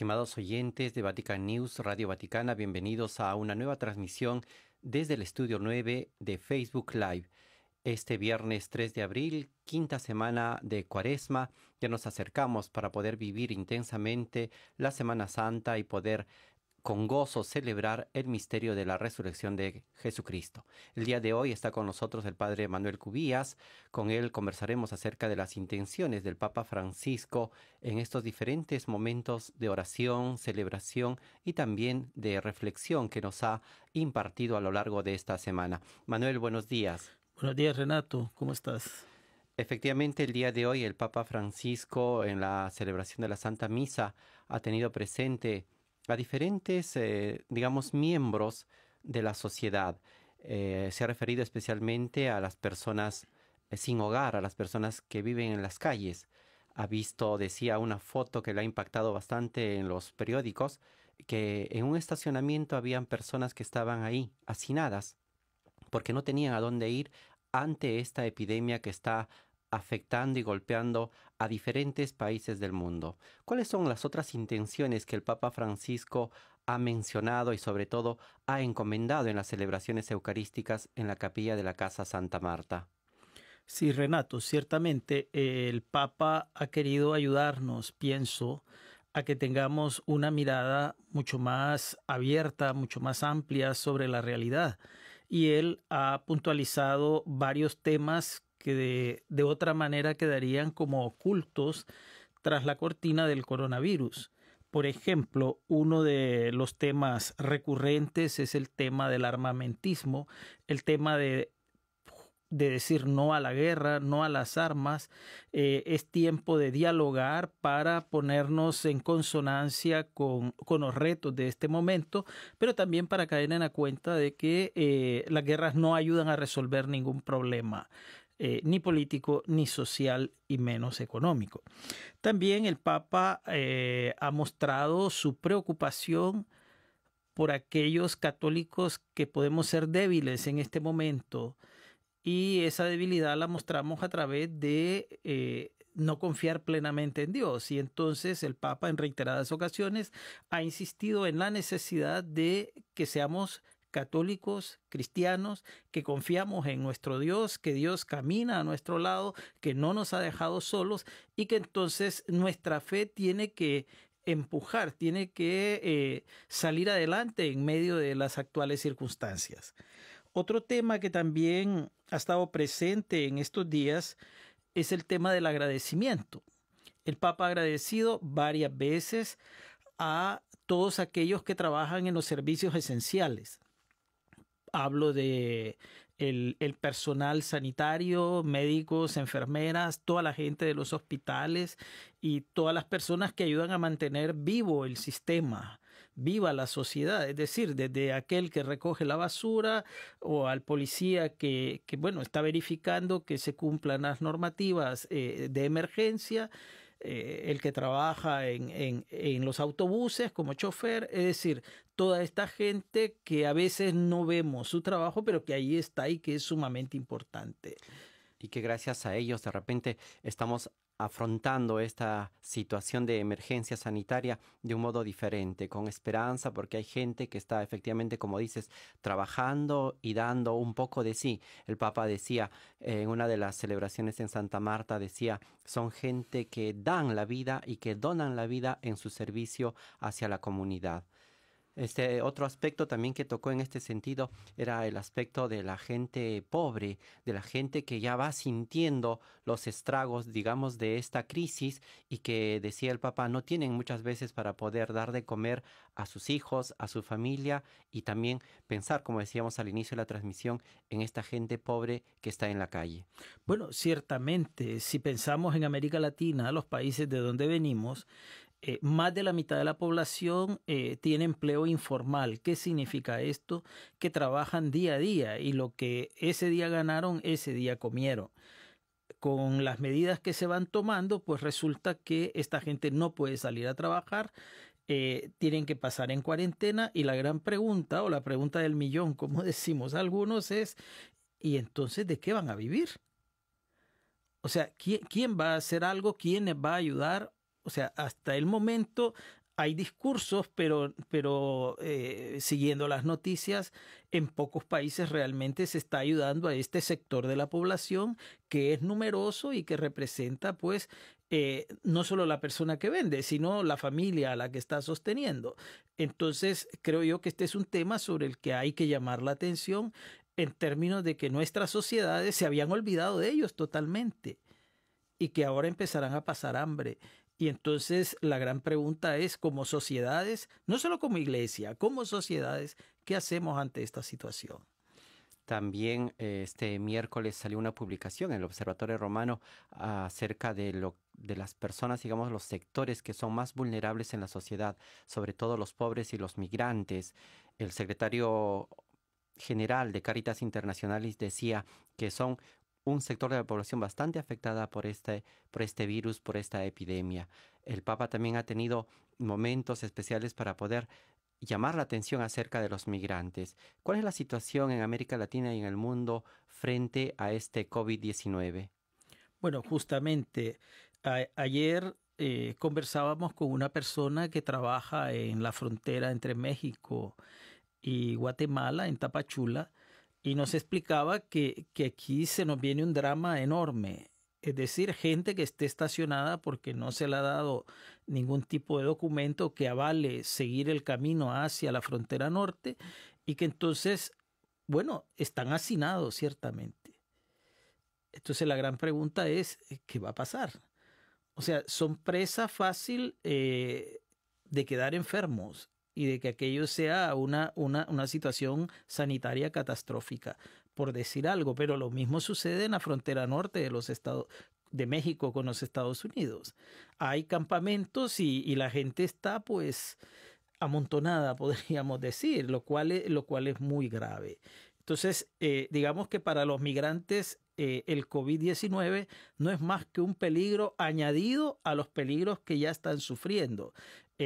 Estimados oyentes de Vatican News, Radio Vaticana, bienvenidos a una nueva transmisión desde el Estudio 9 de Facebook Live. Este viernes 3 de abril, quinta semana de Cuaresma, ya nos acercamos para poder vivir intensamente la Semana Santa y poder con gozo celebrar el misterio de la resurrección de Jesucristo. El día de hoy está con nosotros el padre Manuel Cubías. Con él conversaremos acerca de las intenciones del Papa Francisco en estos diferentes momentos de oración, celebración y también de reflexión que nos ha impartido a lo largo de esta semana. Manuel, buenos días. Buenos días, Renato. ¿Cómo estás? Efectivamente, el día de hoy el Papa Francisco en la celebración de la Santa Misa ha tenido presente a diferentes, eh, digamos, miembros de la sociedad. Eh, se ha referido especialmente a las personas eh, sin hogar, a las personas que viven en las calles. Ha visto, decía, una foto que le ha impactado bastante en los periódicos, que en un estacionamiento habían personas que estaban ahí, hacinadas, porque no tenían a dónde ir ante esta epidemia que está afectando y golpeando a diferentes países del mundo. ¿Cuáles son las otras intenciones que el Papa Francisco ha mencionado y sobre todo ha encomendado en las celebraciones eucarísticas en la capilla de la Casa Santa Marta? Sí, Renato, ciertamente eh, el Papa ha querido ayudarnos, pienso, a que tengamos una mirada mucho más abierta, mucho más amplia sobre la realidad. Y él ha puntualizado varios temas que de, de otra manera quedarían como ocultos tras la cortina del coronavirus. Por ejemplo, uno de los temas recurrentes es el tema del armamentismo, el tema de, de decir no a la guerra, no a las armas. Eh, es tiempo de dialogar para ponernos en consonancia con, con, los retos de este momento, pero también para caer en la cuenta de que eh, las guerras no ayudan a resolver ningún problema. Eh, ni político, ni social y menos económico. También el Papa eh, ha mostrado su preocupación por aquellos católicos que podemos ser débiles en este momento y esa debilidad la mostramos a través de eh, no confiar plenamente en Dios. Y entonces el Papa en reiteradas ocasiones ha insistido en la necesidad de que seamos católicos, cristianos, que confiamos en nuestro Dios, que Dios camina a nuestro lado, que no nos ha dejado solos y que entonces nuestra fe tiene que empujar, tiene que eh, salir adelante en medio de las actuales circunstancias. Otro tema que también ha estado presente en estos días es el tema del agradecimiento. El Papa ha agradecido varias veces a todos aquellos que trabajan en los servicios esenciales, hablo de el, personal sanitario, médicos, enfermeras, toda la gente de los hospitales y todas las personas que ayudan a mantener vivo el sistema, viva la sociedad. Es decir, desde aquel que recoge la basura o al policía que, bueno, está verificando que se cumplan las normativas eh, de emergencia. Eh, el que trabaja en, en, los autobuses como chofer, es decir, toda esta gente que a veces no vemos su trabajo, pero que ahí está y que es sumamente importante. Y que gracias a ellos de repente estamos afrontando esta situación de emergencia sanitaria de un modo diferente, con esperanza, porque hay gente que está efectivamente, como dices, trabajando y dando un poco de sí. El Papa decía eh, en una de las celebraciones en Santa Marta, decía, son gente que dan la vida y que donan la vida en su servicio hacia la comunidad. Este otro aspecto también que tocó en este sentido era el aspecto de la gente pobre, de la gente que ya va sintiendo los estragos, digamos, de esta crisis y que decía el papá no tienen muchas veces para poder dar de comer a sus hijos, a su familia y también pensar, como decíamos al inicio de la transmisión, en esta gente pobre que está en la calle. Bueno, ciertamente, si pensamos en América Latina, los países de donde venimos, eh, más de la mitad de la población eh, tiene empleo informal. ¿Qué significa esto? Que trabajan día a día y lo que ese día ganaron, ese día comieron. Con las medidas que se van tomando, pues resulta que esta gente no puede salir a trabajar, eh, tienen que pasar en cuarentena y la gran pregunta o la pregunta del millón, como decimos algunos, es, ¿y entonces de qué van a vivir? O sea, ¿quién, quién va a hacer algo? ¿Quién va a ayudar? O sea, hasta el momento hay discursos, pero, pero eh, siguiendo las noticias, en pocos países realmente se está ayudando a este sector de la población que es numeroso y que representa pues eh, no solo la persona que vende, sino la familia a la que está sosteniendo. Entonces, creo yo que este es un tema sobre el que hay que llamar la atención en términos de que nuestras sociedades se habían olvidado de ellos totalmente y que ahora empezarán a pasar hambre. Y entonces la gran pregunta es, como sociedades, no solo como iglesia, como sociedades, ¿qué hacemos ante esta situación? También eh, este miércoles salió una publicación en el Observatorio Romano acerca de lo de las personas, digamos, los sectores que son más vulnerables en la sociedad, sobre todo los pobres y los migrantes. El secretario general de Caritas Internacionales decía que son un sector de la población bastante afectada por este, por este virus, por esta epidemia. El Papa también ha tenido momentos especiales para poder llamar la atención acerca de los migrantes. ¿Cuál es la situación en América Latina y en el mundo frente a este COVID-19? Bueno, justamente ayer eh, conversábamos con una persona que trabaja en la frontera entre México y Guatemala, en Tapachula, y nos explicaba que, que aquí se nos viene un drama enorme. Es decir, gente que esté estacionada porque no se le ha dado ningún tipo de documento que avale seguir el camino hacia la frontera norte y que entonces, bueno, están hacinados ciertamente. Entonces la gran pregunta es, ¿qué va a pasar? O sea, son presa fácil eh, de quedar enfermos y de que aquello sea una, una, una situación sanitaria catastrófica, por decir algo, pero lo mismo sucede en la frontera norte de los Estados de México con los Estados Unidos. Hay campamentos y, la gente está pues amontonada, podríamos decir, lo cual es, lo cual es muy grave. Entonces, eh, digamos que para los migrantes eh, el COVID-19 no es más que un peligro añadido a los peligros que ya están sufriendo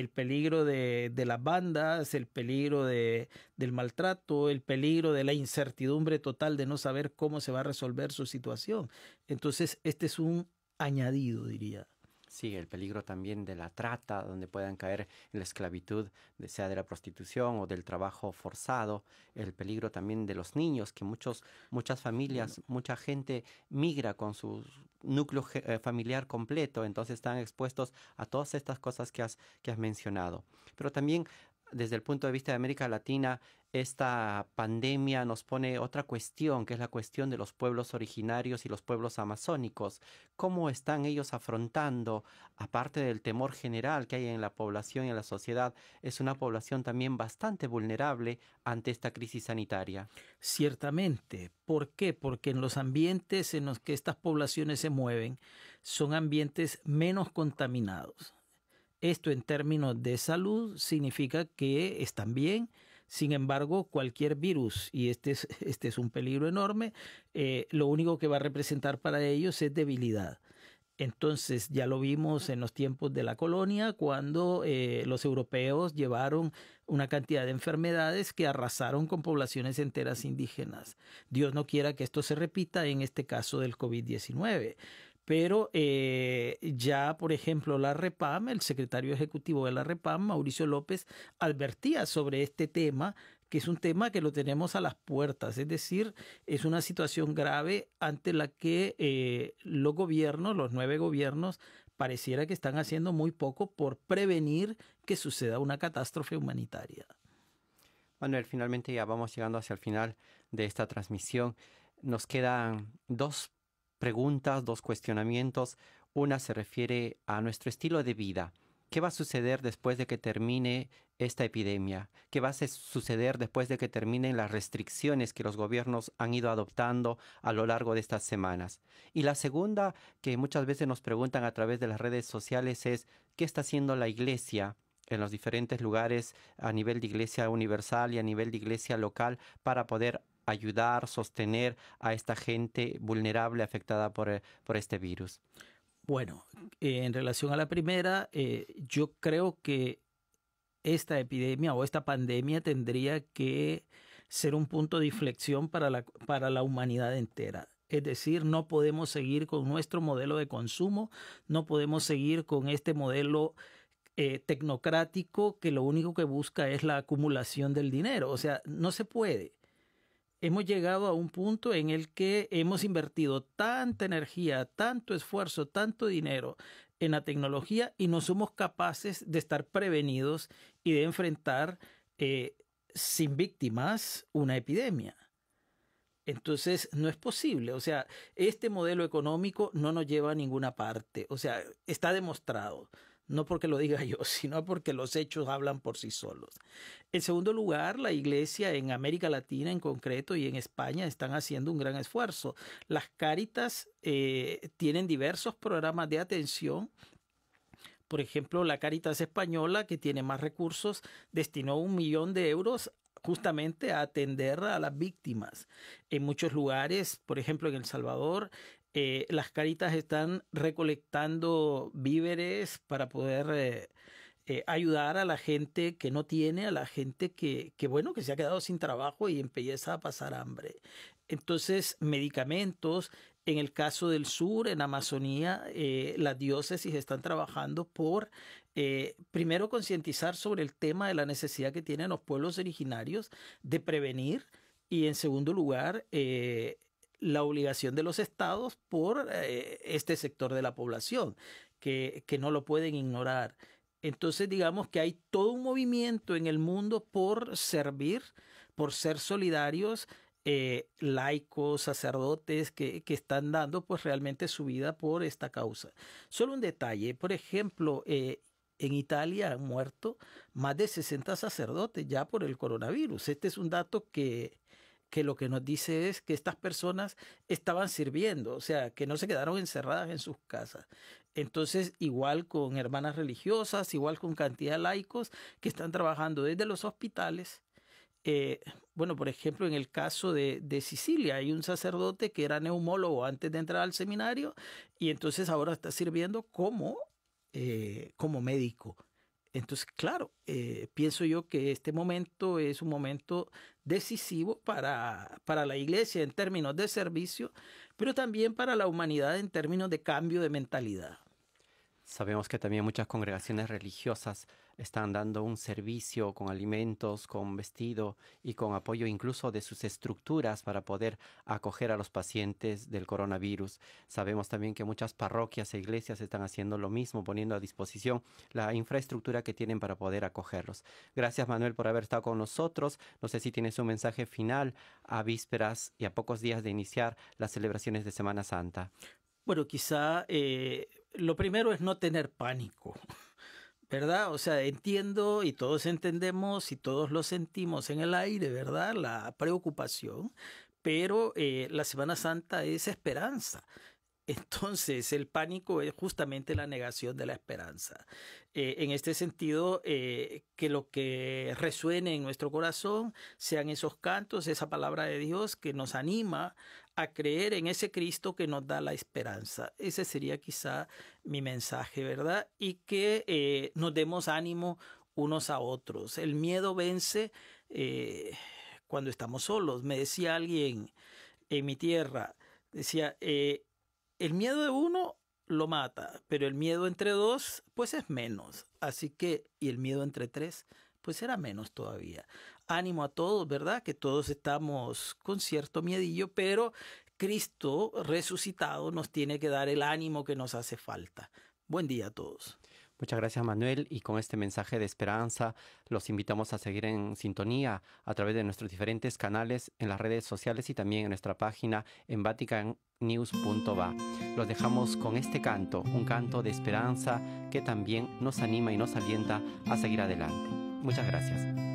el peligro de, de las bandas, el peligro de, del maltrato, el peligro de la incertidumbre total de no saber cómo se va a resolver su situación. Entonces, este es un añadido, diría. Sí, el peligro también de la trata, donde puedan caer en la esclavitud, sea de la prostitución o del trabajo forzado, el peligro también de los niños, que muchos, muchas familias, mucha gente migra con su núcleo eh, familiar completo, entonces están expuestos a todas estas cosas que has, que has mencionado. Pero también desde el punto de vista de América Latina, esta pandemia nos pone otra cuestión, que es la cuestión de los pueblos originarios y los pueblos amazónicos. ¿Cómo están ellos afrontando, aparte del temor general que hay en la población y en la sociedad, es una población también bastante vulnerable ante esta crisis sanitaria? Ciertamente. ¿Por qué? Porque en los ambientes en los que estas poblaciones se mueven son ambientes menos contaminados. Esto en términos de salud significa que están bien, sin embargo, cualquier virus, y este es, este es un peligro enorme, eh, lo único que va a representar para ellos es debilidad. Entonces, ya lo vimos en los tiempos de la colonia, cuando eh, los europeos llevaron una cantidad de enfermedades que arrasaron con poblaciones enteras indígenas. Dios no quiera que esto se repita en este caso del COVID-19. Pero eh, ya, por ejemplo, la REPAM, el secretario ejecutivo de la REPAM, Mauricio López, advertía sobre este tema, que es un tema que lo tenemos a las puertas, es decir, es una situación grave ante la que eh, los gobiernos, los nueve gobiernos, pareciera que están haciendo muy poco por prevenir que suceda una catástrofe humanitaria. Manuel, finalmente ya vamos llegando hacia el final de esta transmisión. Nos quedan dos preguntas, dos cuestionamientos. Una se refiere a nuestro estilo de vida. ¿Qué va a suceder después de que termine esta epidemia? ¿Qué va a suceder después de que terminen las restricciones que los gobiernos han ido adoptando a lo largo de estas semanas? Y la segunda, que muchas veces nos preguntan a través de las redes sociales, es ¿qué está haciendo la Iglesia en los diferentes lugares a nivel de iglesia universal y a nivel de iglesia local para poder ayudar, sostener a esta gente vulnerable afectada por, eh, este virus? Bueno, eh, en relación a la primera, eh, yo creo que esta epidemia o esta pandemia tendría que ser un punto de inflexión para la, humanidad entera. Es decir, no podemos seguir con nuestro modelo de consumo, no podemos seguir con este modelo tecnocrático que lo único que busca es la acumulación del dinero. O sea, no se puede hemos llegado a un punto en el que hemos invertido tanta energía, tanto esfuerzo, tanto dinero en la tecnología y no somos capaces de estar prevenidos y de enfrentar eh, sin víctimas una epidemia. Entonces, no es posible. O sea, este modelo económico no nos lleva a ninguna parte. O sea, está demostrado no porque lo diga yo, sino porque los hechos hablan por sí solos. En segundo lugar, la iglesia en América Latina en concreto y en España están haciendo un gran esfuerzo. Las Cáritas eh, tienen diversos programas de atención por ejemplo, la Caritas Española, que tiene más recursos, destinó un millón de euros justamente a atender a las víctimas. En muchos lugares, por ejemplo en El Salvador, eh, las caritas están recolectando víveres para poder eh, eh, ayudar a la gente que no tiene, a la gente que, bueno, que se ha quedado sin trabajo y empieza a pasar hambre. Entonces, medicamentos, en el caso del sur, en Amazonía, las diócesis están trabajando por, primero, concientizar sobre el tema de la necesidad que tienen los pueblos originarios de prevenir y, en segundo lugar, la obligación de los estados por eh, este sector de la población, que, que no lo pueden ignorar. Entonces digamos que hay todo un movimiento en el mundo por servir, por ser solidarios, eh, laicos, sacerdotes que, que, están dando pues realmente su vida por esta causa. Solo un detalle, por ejemplo, eh, en Italia han muerto más de 60 sacerdotes ya por el coronavirus. Este es un dato que, que lo que nos dice es que estas personas estaban sirviendo, o sea, que no se quedaron encerradas en sus casas. Entonces, igual con hermanas religiosas, igual con cantidad de laicos que están trabajando desde los hospitales. Eh, bueno, por ejemplo, en el caso de, Sicilia, hay un sacerdote que era neumólogo antes de entrar al seminario y entonces ahora está sirviendo como, eh, como médico. Entonces, claro, eh, pienso yo que este momento es un momento decisivo para, para la iglesia en términos de servicio, pero también para la humanidad en términos de cambio de mentalidad. Sabemos que también muchas congregaciones religiosas están dando un servicio con alimentos, con vestido y con apoyo incluso de sus estructuras para poder acoger a los pacientes del coronavirus. Sabemos también que muchas parroquias e iglesias están haciendo lo mismo, poniendo a disposición la infraestructura que tienen para poder acogerlos. Gracias Manuel por haber estado con nosotros. No sé si tienes un mensaje final a vísperas y a pocos días de iniciar las celebraciones de Semana Santa. Bueno, quizá eh, lo primero es no tener pánico. ¿verdad? O sea, entiendo y todos entendemos y todos lo sentimos en el aire, ¿verdad? La preocupación, pero eh, la Semana Santa es esperanza. Entonces, el pánico es justamente la negación de la esperanza. Eh, en este sentido, eh, que lo que resuene en nuestro corazón sean esos cantos, esa palabra de Dios que nos anima a creer en ese Cristo que nos da la esperanza. Ese sería quizá mi mensaje, ¿verdad? Y que eh, nos demos ánimo unos a otros. El miedo vence eh, cuando estamos solos. Me decía alguien en mi tierra, decía, eh, el miedo de uno lo mata, pero el miedo entre dos, pues es menos. Así que, y el miedo entre tres, pues era menos todavía. Ánimo a todos, ¿verdad? Que todos estamos con cierto miedillo, pero Cristo resucitado nos tiene que dar el ánimo que nos hace falta. Buen día a todos. Muchas gracias Manuel y con este mensaje de esperanza los invitamos a seguir en sintonía a través de nuestros diferentes canales en las redes sociales y también en nuestra página en vaticannews.va. Los dejamos con este canto, un canto de esperanza que también nos anima y nos alienta a seguir adelante. Muchas gracias.